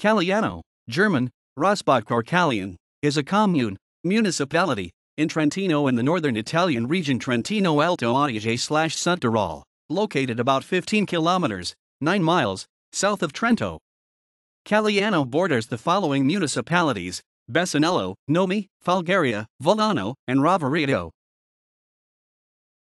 Caliano, German, Rosbach or Calian is a commune, municipality, in Trentino in the northern Italian region Trentino Alto Adige slash Suntarol, located about 15 kilometers, 9 miles, south of Trento. Caliano borders the following municipalities Bessanello, Nomi, Falgaria, Volano, and Rovereto.